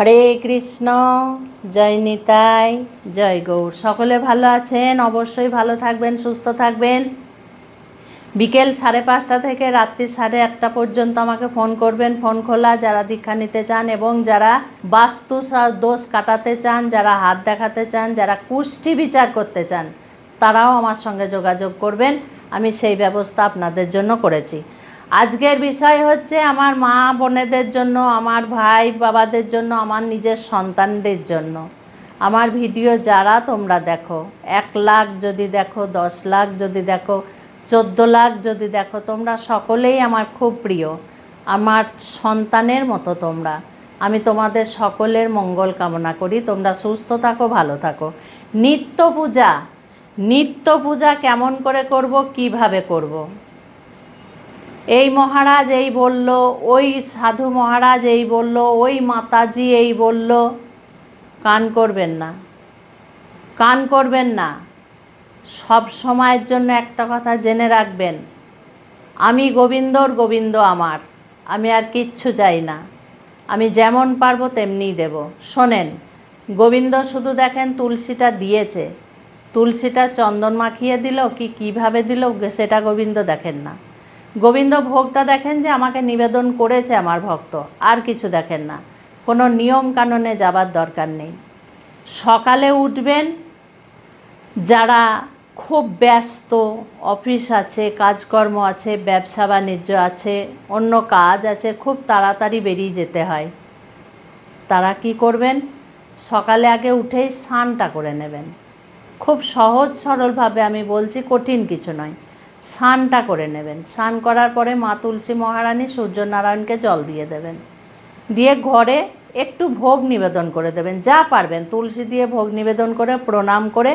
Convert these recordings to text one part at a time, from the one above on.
হরে কৃষ্ণ জয় নিতাই জয় গৌর সকলে ভালো আছেন অবশ্যই ভালো থাকবেন সুস্থ থাকবেন বিকেল সাড়ে পাঁচটা থেকে রাত্রি সাড়ে একটা পর্যন্ত আমাকে ফোন করবেন ফোন খোলা যারা দীক্ষা নিতে চান এবং যারা বাস্তু দোষ কাটাতে চান যারা হাত দেখাতে চান যারা কুষ্টি বিচার করতে চান তারাও আমার সঙ্গে যোগাযোগ করবেন আমি সেই ব্যবস্থা আপনাদের জন্য করেছি আজকের বিষয় হচ্ছে আমার মা বোনেদের জন্য আমার ভাই বাবাদের জন্য আমার নিজের সন্তানদের জন্য আমার ভিডিও যারা তোমরা দেখো এক লাখ যদি দেখো দশ লাখ যদি দেখো চোদ্দো লাখ যদি দেখো তোমরা সকলেই আমার খুব প্রিয় আমার সন্তানের মতো তোমরা আমি তোমাদের সকলের মঙ্গল কামনা করি তোমরা সুস্থ থাকো ভালো থাকো নিত্য পূজা নিত্য পূজা কেমন করে করব কিভাবে করব। এই মহারাজ এই বলল ওই সাধু মহারাজ এই বলল ওই মাতাজি এই বলল কান করবেন না কান করবেন না সব সময়ের জন্য একটা কথা জেনে রাখবেন আমি গোবিন্দর গোবিন্দ আমার আমি আর কিচ্ছু চাই না আমি যেমন পারবো তেমনিই দেব শোনেন গোবিন্দ শুধু দেখেন তুলসীটা দিয়েছে তুলসীটা চন্দন মাখিয়ে দিল কি কিভাবে দিল সেটা গোবিন্দ দেখেন না গোবিন্দ ভোগটা দেখেন যে আমাকে নিবেদন করেছে আমার ভক্ত আর কিছু দেখেন না কোনো নিয়ম কানুনে যাবার দরকার নেই সকালে উঠবেন যারা খুব ব্যস্ত অফিস আছে কাজকর্ম আছে ব্যবসা বাণিজ্য আছে অন্য কাজ আছে খুব তাড়াতাড়ি বেরিয়ে যেতে হয় তারা কি করবেন সকালে আগে উঠেই স্নানটা করে নেবেন খুব সহজ সরলভাবে আমি বলছি কঠিন কিছু নয় স্নানটা করে নেবেন স্নান করার পরে মা তুলসী মহারানী সূর্যনারায়ণকে জল দিয়ে দেবেন দিয়ে ঘরে একটু ভোগ নিবেদন করে দেবেন যা পারবেন তুলসী দিয়ে ভোগ নিবেদন করে প্রণাম করে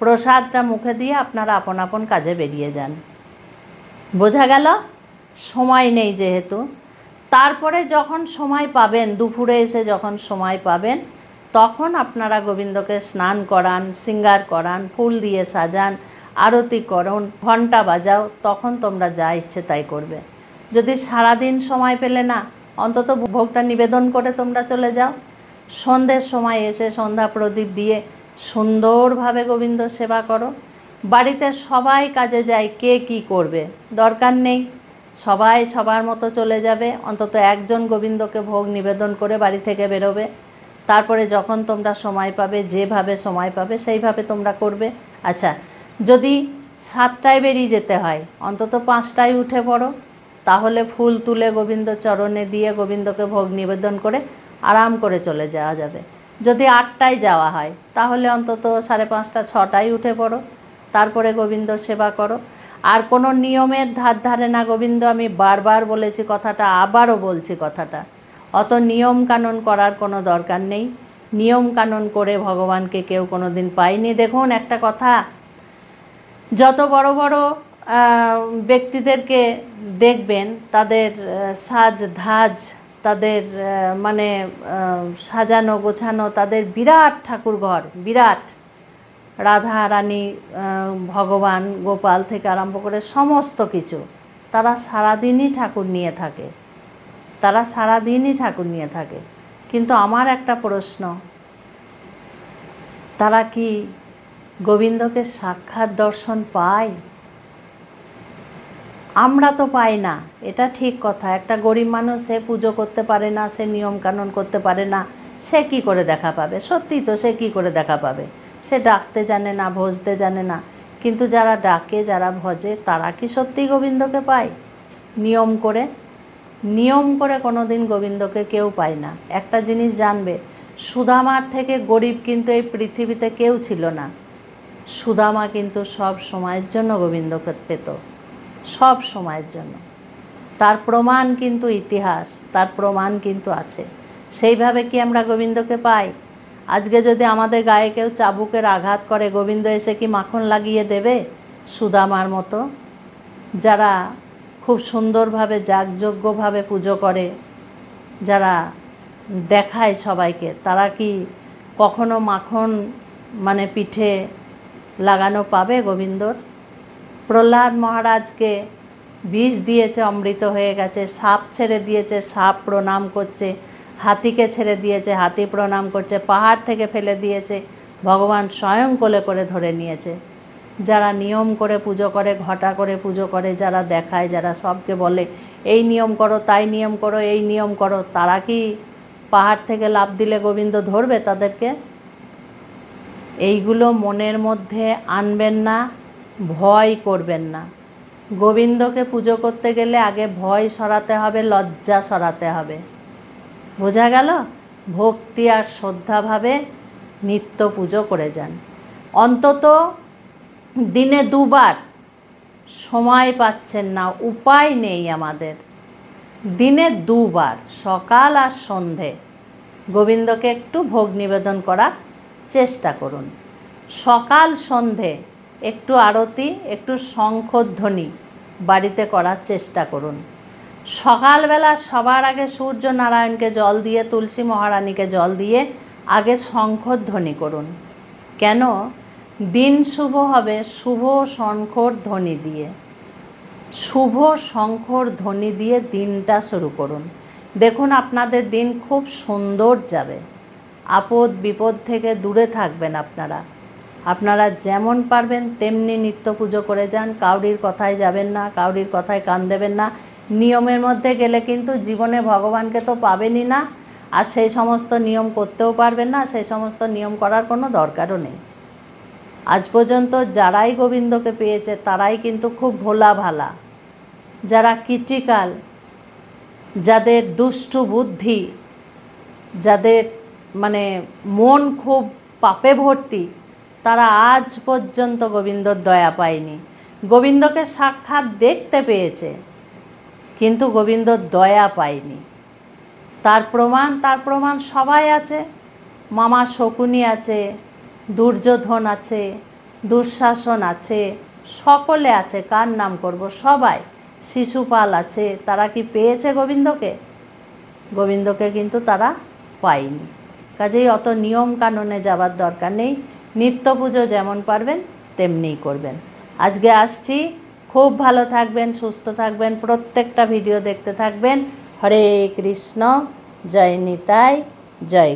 প্রসাদটা মুখে দিয়ে আপনারা আপন আপন কাজে বেরিয়ে যান বোঝা গেল সময় নেই যেহেতু তারপরে যখন সময় পাবেন দুপুরে এসে যখন সময় পাবেন তখন আপনারা গোবিন্দকে স্নান করান সিঙ্গার করান ফুল দিয়ে সাজান আরতি করো ঘন্টা বাজাও তখন তোমরা যা ইচ্ছে তাই করবে যদি সারাদিন সময় পেলে না অন্তত ভোগটা নিবেদন করে তোমরা চলে যাও সন্ধ্যের সময় এসে সন্ধ্যা প্রদীপ দিয়ে সুন্দরভাবে গোবিন্দ সেবা করো বাড়িতে সবাই কাজে যায় কে কি করবে দরকার নেই সবাই সবার মতো চলে যাবে অন্তত একজন গোবিন্দকে ভোগ নিবেদন করে বাড়ি থেকে বেরোবে তারপরে যখন তোমরা সময় পাবে যেভাবে সময় পাবে সেইভাবে তোমরা করবে আচ্ছা যদি সাতটায় বেরিয়ে যেতে হয় অন্তত পাঁচটায় উঠে পড়ো তাহলে ফুল তুলে গোবিন্দ চরণে দিয়ে গোবিন্দকে ভোগ নিবেদন করে আরাম করে চলে যাওয়া যাবে যদি আটটায় যাওয়া হয় তাহলে অন্তত সাড়ে পাঁচটা ছটায় উঠে পড়ো তারপরে গোবিন্দ সেবা করো আর কোনো নিয়মের ধার ধারে না গোবিন্দ আমি বারবার বলেছি কথাটা আবারও বলছি কথাটা অত নিয়ম কানুন করার কোনো দরকার নেই নিয়ম কানুন করে ভগবানকে কেউ কোনো দিন পায়নি দেখুন একটা কথা যত বড় বড় ব্যক্তিদেরকে দেখবেন তাদের সাজ ধাজ তাদের মানে সাজানো গোছানো তাদের বিরাট ঠাকুর ঘর বিরাট রাধা রানী ভগবান গোপাল থেকে আরম্ভ করে সমস্ত কিছু তারা সারাদিনই ঠাকুর নিয়ে থাকে তারা সারাদিনই ঠাকুর নিয়ে থাকে কিন্তু আমার একটা প্রশ্ন তারা কি গোবিন্দকে সাক্ষাৎ দর্শন পাই আমরা তো পাই না এটা ঠিক কথা একটা গরিব মানুষ সে পুজো করতে পারে না সে নিয়মকানুন করতে পারে না সে কি করে দেখা পাবে সত্যি তো সে কি করে দেখা পাবে সে ডাকতে জানে না ভজতে জানে না কিন্তু যারা ডাকে যারা ভজে তারা কি সত্যি গোবিন্দকে পায় নিয়ম করে নিয়ম করে কোনো দিন গোবিন্দকে কেউ পায় না একটা জিনিস জানবে সুদামার থেকে গরিব কিন্তু এই পৃথিবীতে কেউ ছিল না সুদামা কিন্তু সব সময়ের জন্য গোবিন্দকে পেত সব সময়ের জন্য তার প্রমাণ কিন্তু ইতিহাস তার প্রমাণ কিন্তু আছে সেইভাবে কি আমরা গোবিন্দকে পাই আজকে যদি আমাদের গায়ে কেউ চাবুকের আঘাত করে গোবিন্দ এসে কি মাখন লাগিয়ে দেবে সুদামার মতো যারা খুব সুন্দরভাবে যাগযোগ্যভাবে পুজো করে যারা দেখায় সবাইকে তারা কি কখনো মাখন মানে পিঠে লাগানো পাবে গোবিন্দর প্রহ্লাদ মহারাজকে বিষ দিয়েছে অমৃত হয়ে গেছে সাপ ছেড়ে দিয়েছে সাপ প্রণাম করছে হাতিকে ছেড়ে দিয়েছে হাতি প্রণাম করছে পাহাড় থেকে ফেলে দিয়েছে ভগবান স্বয়ং কোলে করে ধরে নিয়েছে যারা নিয়ম করে পুজো করে ঘটা করে পুজো করে যারা দেখায় যারা সবকে বলে এই নিয়ম করো তাই নিয়ম করো এই নিয়ম করো তারা কি পাহাড় থেকে লাভ দিলে গোবিন্দ ধরবে তাদেরকে এইগুলো মনের মধ্যে আনবেন না ভয় করবেন না গোবিন্দকে পুজো করতে গেলে আগে ভয় সরাতে হবে লজ্জা সরাতে হবে বোঝা গেল ভক্তি আর শ্রদ্ধাভাবে নিত্য পুজো করে যান অন্তত দিনে দুবার সময় পাচ্ছেন না উপায় নেই আমাদের দিনে দুবার সকাল আর সন্ধে গোবিন্দকে একটু ভোগ নিবেদন করা চেষ্টা করুন সকাল সন্ধে একটু আরতি একটু শঙ্খধ্বনি বাড়িতে করার চেষ্টা করুন সকালবেলা সবার আগে সূর্য নারায়ণকে জল দিয়ে তুলসী মহারানীকে জল দিয়ে আগে শঙ্খধ্বনি করুন কেন দিন শুভ হবে শুভ শঙ্খর ধ্বনি দিয়ে শুভ শঙ্খর ধ্বনি দিয়ে দিনটা শুরু করুন দেখুন আপনাদের দিন খুব সুন্দর যাবে আপদ বিপদ থেকে দূরে থাকবেন আপনারা আপনারা যেমন পারবেন তেমনি নিত্য পুজো করে যান কাউরির কথায় যাবেন না কাউরির কথায় কান দেবেন না নিয়মের মধ্যে গেলে কিন্তু জীবনে ভগবানকে তো পাবেনই না আর সেই সমস্ত নিয়ম করতেও পারবেন না সেই সমস্ত নিয়ম করার কোনো দরকারও নেই আজ পর্যন্ত যারাই গোবিন্দকে পেয়েছে তারাই কিন্তু খুব ভোলা ভালা যারা কিটিকাল যাদের দুষ্টু বুদ্ধি যাদের মানে মন খুব পাপে ভর্তি তারা আজ পর্যন্ত গোবিন্দর দয়া পায়নি গোবিন্দকে সাক্ষাৎ দেখতে পেয়েছে কিন্তু গোবিন্দর দয়া পায়নি তার প্রমাণ তার প্রমাণ সবাই আছে মামা শকুনি আছে দুর্যোধন আছে দুঃশাসন আছে সকলে আছে কার নাম করব সবাই শিশুপাল আছে তারা কি পেয়েছে গোবিন্দকে গোবিন্দকে কিন্তু তারা পায়নি কাজেই অত নিয়ম কানুনে যাবার দরকার নেই নিত্য পুজো যেমন পারবেন তেমনিই করবেন আজকে আসছি খুব ভালো থাকবেন সুস্থ থাকবেন প্রত্যেকটা ভিডিও দেখতে থাকবেন হরে কৃষ্ণ জয় নিতাই জয়